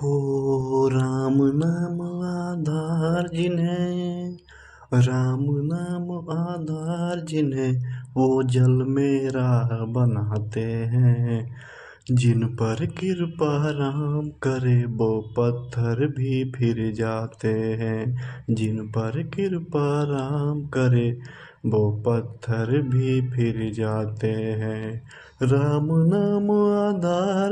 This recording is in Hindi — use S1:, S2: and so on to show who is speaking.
S1: हो राम नाम आधार जिन्हें
S2: राम नाम आधार जिन्हें वो जल में राह बनाते हैं जिन पर कृपा राम करे वो पत्थर भी फिर जाते हैं जिन पर कृपा राम करे वो पत्थर भी फिर जाते हैं राम नाम आधार